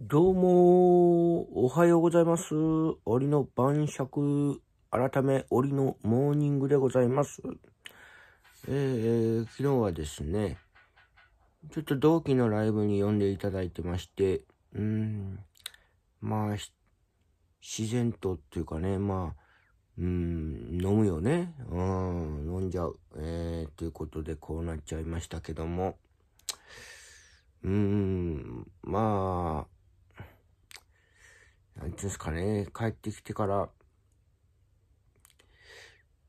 どうも、おはようございます。檻の晩酌、改め檻のモーニングでございます。えー、昨日はですね、ちょっと同期のライブに呼んでいただいてまして、うん、まあ、自然とっていうかね、まあ、うん、飲むよね。うん、飲んじゃう。えー、ということでこうなっちゃいましたけども、うん、まあ、つですかね、帰ってきてから、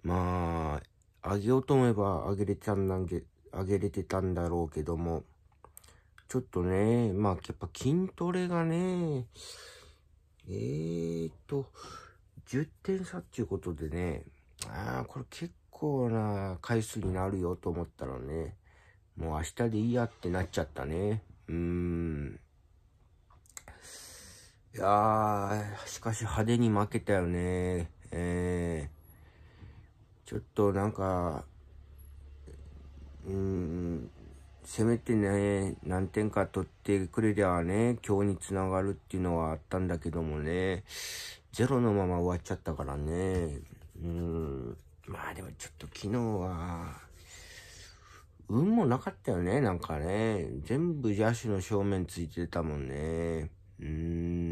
まあ、あげようと思えばあげれたんだけ、あげれてたんだろうけども、ちょっとね、まあ、やっぱ筋トレがね、えーと、10点差っていうことでね、ああ、これ結構な回数になるよと思ったらね、もう明日でいいやってなっちゃったね。うーん。いやー、しかし派手に負けたよね。えー、ちょっとなんか、うん、せめてね、何点か取ってくれりゃね、今日につながるっていうのはあったんだけどもね、ゼロのまま終わっちゃったからね。うん、まあでもちょっと昨日は、運もなかったよね、なんかね。全部野手の正面ついてたもんね。うーん。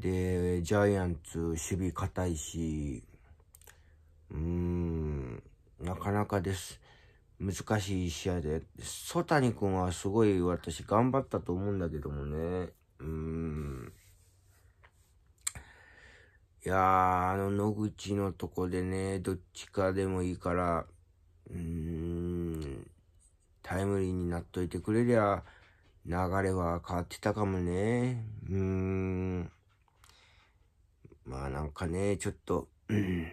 で、ジャイアンツ、守備硬いし、うーん、なかなかです。難しい試合で、ソタニ君はすごい私頑張ったと思うんだけどもね、うーん。いやー、あの野口のとこでね、どっちかでもいいから、うーん、タイムリーになっといてくれりゃ、流れは変わってたかもね。うーん。まあなんかね、ちょっと、うん、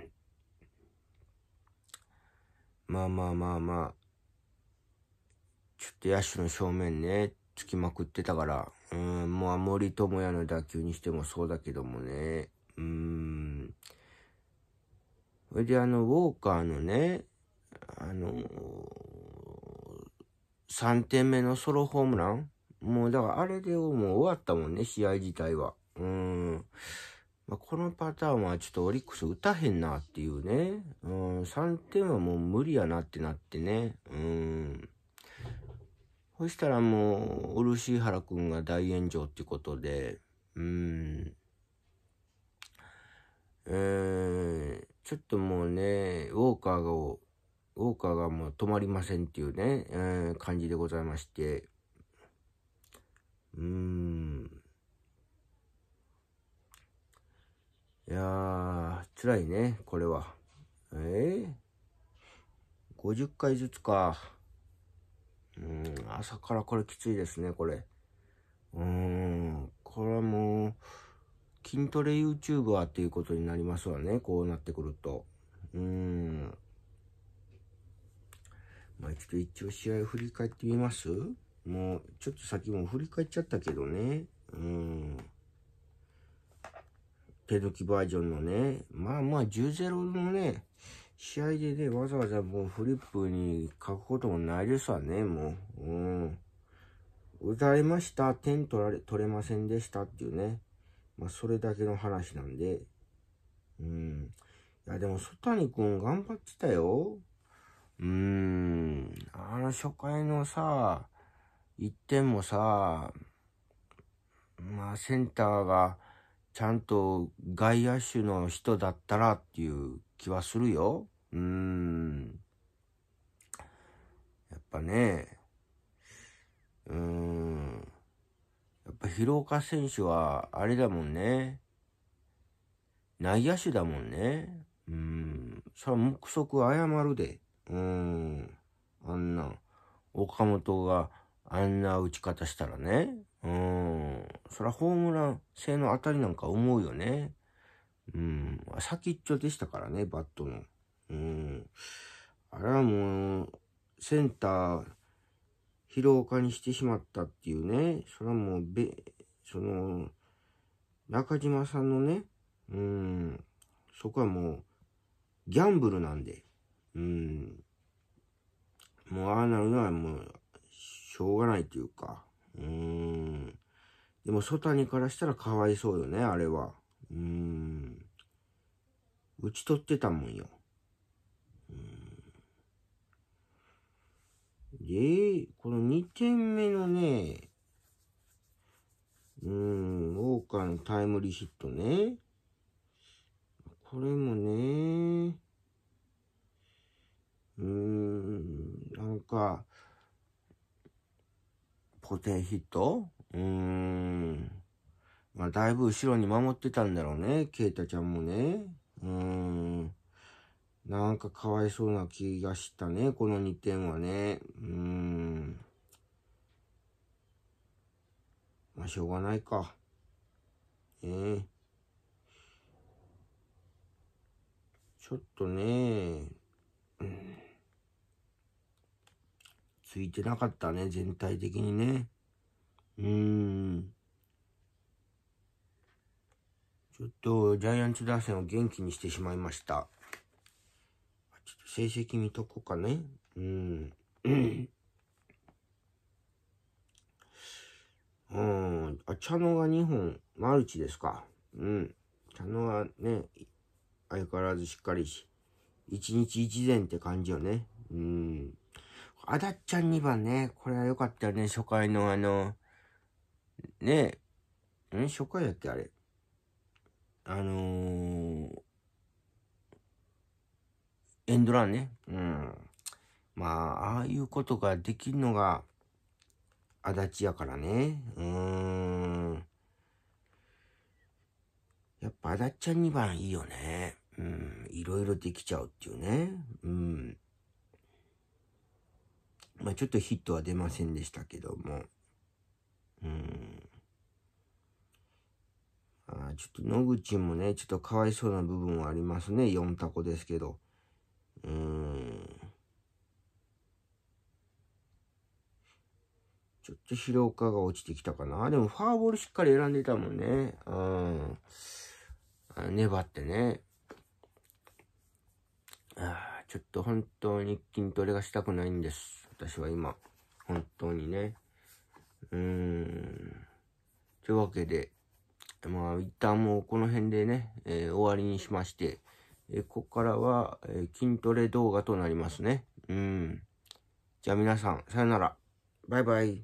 まあまあまあまあ、ちょっと野手の正面ね、つきまくってたから、うん、もう森友哉の打球にしてもそうだけどもね、うん。それであの、ウォーカーのね、あのー、3点目のソロホームランもうだからあれでもう終わったもんね、試合自体は。うん。まあ、このパターンはちょっとオリックス打たへんなっていうね。うん、3点はもう無理やなってなってね。うん。そしたらもう、漆原くんが大炎上ってことで、うん。えー、ちょっともうね、ウォーカーが、ウォーカーがもう止まりませんっていうね、えー、感じでございまして。うーん。いやー、辛いね、これは。ええー、50回ずつか。うん、朝からこれきついですね、これ。うーん、これはもう、筋トレ YouTuber っていうことになりますわね、こうなってくると。うーん。まあ、ちょっと一応試合振り返ってみますもう、ちょっと先も振り返っちゃったけどね。うん。ペドキバージョンのね、まあまあ10-0のね、試合でね、わざわざもうフリップに書くこともないですわね、もう。うん。打たれました、点取られ、取れませんでしたっていうね。まあ、それだけの話なんで。うん。いや、でも、ソタニ君頑張ってたよ。うーん。あの、初回のさ、1点もさ、まあ、センターが、ちゃんと外野手の人だったらっていう気はするよ。うん。やっぱね、うん。やっぱ広岡選手はあれだもんね。内野手だもんね。うん。それは目測謝るで。うん。あんな、岡本があんな打ち方したらね。うん。そらホームラン性の当たりなんか思うよね。うん。先っちょでしたからね、バットの。うん。あれはもう、センター、疲労化にしてしまったっていうね、それはもう、べ、その、中島さんのね、うん、そこはもう、ギャンブルなんで、うん、もうああなるのはもう、しょうがないというか、うん、でも、ソタニからしたらかわいそうよね、あれは。うーん。打ち取ってたもんよ。で、この2点目のね、うん、ウォーカーのタイムリーヒットね。これもね、うん、なんか、ポテンヒットうーん。まあ、だいぶ後ろに守ってたんだろうね、ケイタちゃんもね。うーん。なんかかわいそうな気がしたね、この2点はね。うーん。まあ、しょうがないか。ええー、ちょっとね、うん、ついてなかったね、全体的にね。うーん。ちょっと、ジャイアンツ打線を元気にしてしまいました。ちょっと成績見とこうかね。うん。うん。ん。あ、茶野が2本、マルチですか。うん。茶野はね、相変わらずしっかりし、一日一善って感じよね。うん。あだっちゃん2番ね、これは良かったよね、初回のあの、ねえ、初回だっけあれ。あのー、エンドランね。うん。まあ、ああいうことができるのが、足立やからね。うーん。やっぱ足立ちゃん2番いいよね。うん。いろいろできちゃうっていうね。うん。まあちょっとヒットは出ませんでしたけども。うん。あちょっと野口もね、ちょっとかわいそうな部分はありますね。4タコですけど。うん。ちょっと疲労感が落ちてきたかな。でもファーボールしっかり選んでたもんね。うん。あ粘ってね。ああ、ちょっと本当に筋トレがしたくないんです。私は今、本当にね。うーん。というわけで、まあ、一旦もうこの辺でね、えー、終わりにしまして、えー、ここからは、えー、筋トレ動画となりますね。うん。じゃあ皆さん、さよなら。バイバイ。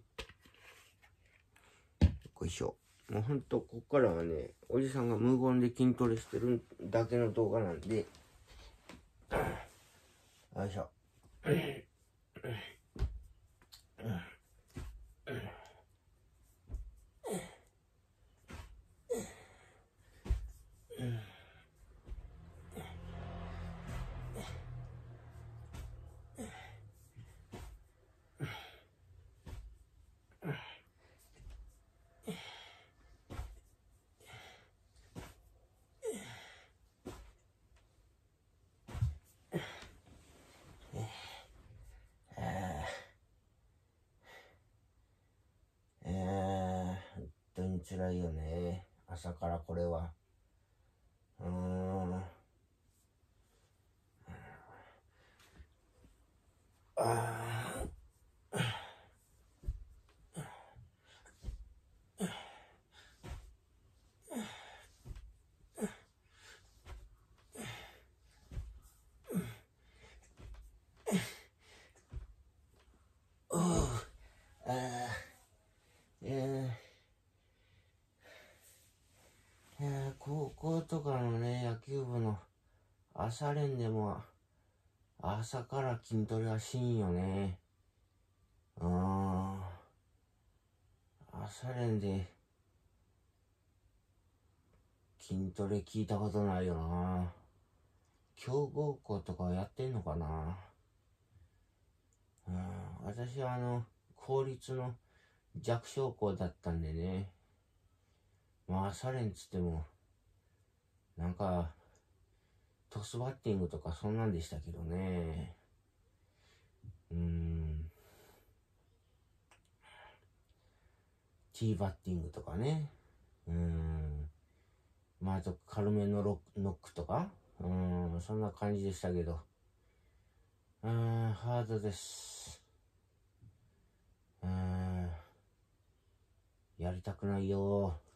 よいしょ。もうほんと、ここからはね、おじさんが無言で筋トレしてるだけの動画なんで、よいしょ。辛いよね。朝からこれは。うーん。朝練でも、朝から筋トレはしんよね。うん。朝練で、筋トレ聞いたことないよな。強豪校とかやってんのかな。うん。私はあの、公立の弱小校だったんでね。まあ朝練つっても、なんか、トスバッティングとかそんなんでしたけどね。うーん。ティーバッティングとかね。うーん。まあ、っと軽めのロノックとか。うーん、そんな感じでしたけど。うーん、ハードです。うーん。やりたくないよー。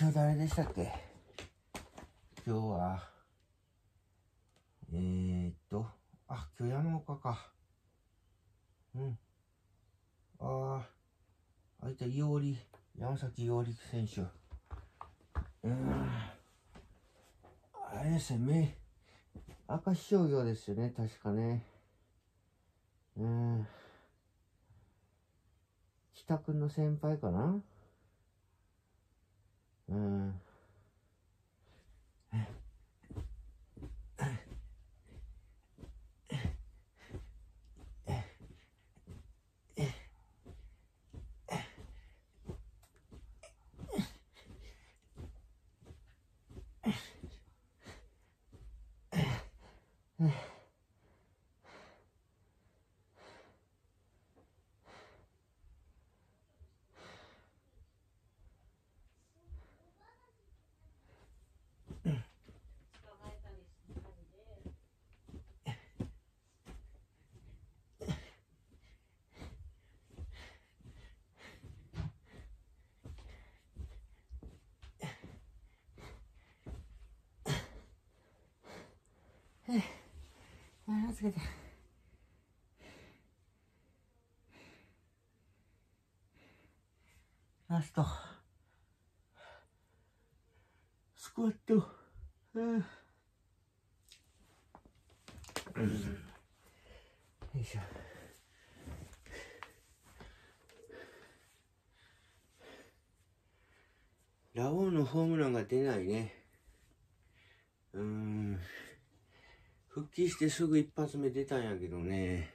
今日誰でしたっけ今日は、えー、っと、あ、今日山岡か。うん。ああ、あいた、いおり、山崎いおり選手。うん。あれですね、め、明石商業ですよね、確かね。うん。北くんの先輩かな嗯。ラストスクワットよいしょラオウのホームランが出ないねうん復帰してすぐ一発目出たんやけどね。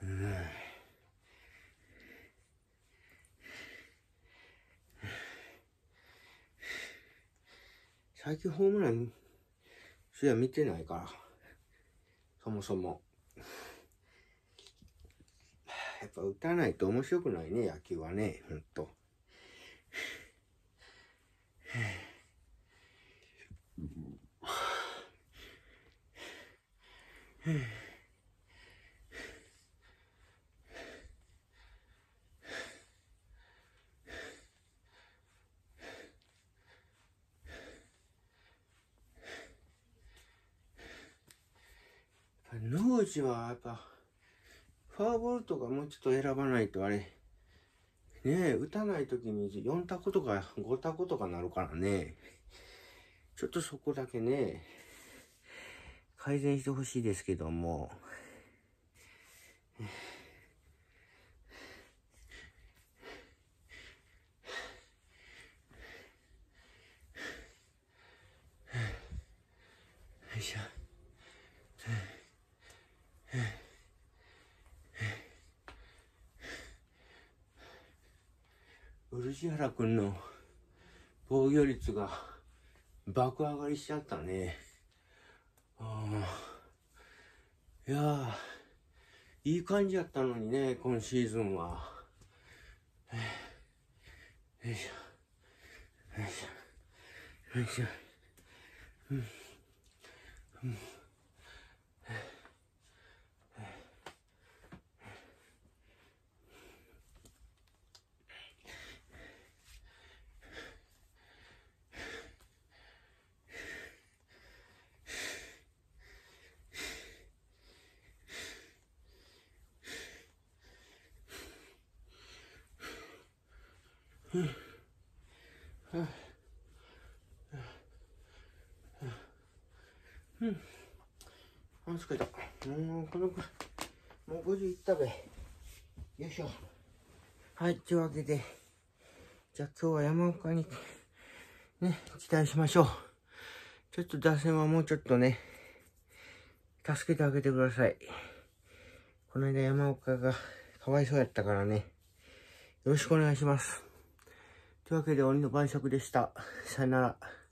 うん。最近ホームラン、そりゃ見てないから。そもそも。やっぱ打たないと面白くないね、野球はね、ほんと。農地はやっぱ、フォアボールとかもうちょっと選ばないとあれ、ねえ、打たない時に4択とか5択とかなるからね、ちょっとそこだけね、改善してほしいですけども、よいしょ。漆原くんの防御率が爆上がりしちゃったね。もいやー、いい感じやったのにね、今シーズンは。よいしょ。よいしょ。よいしょ。うん。うんうん。あ、疲れた。もう、このくらい。もう5時行ったべ。よいしょ。はい、というわけで、じゃあ今日は山岡に、ね、期待しましょう。ちょっと打線はもうちょっとね、助けてあげてください。この間山岡がかわいそうやったからね。よろしくお願いします。というわけで、鬼の晩酌でした。さよなら。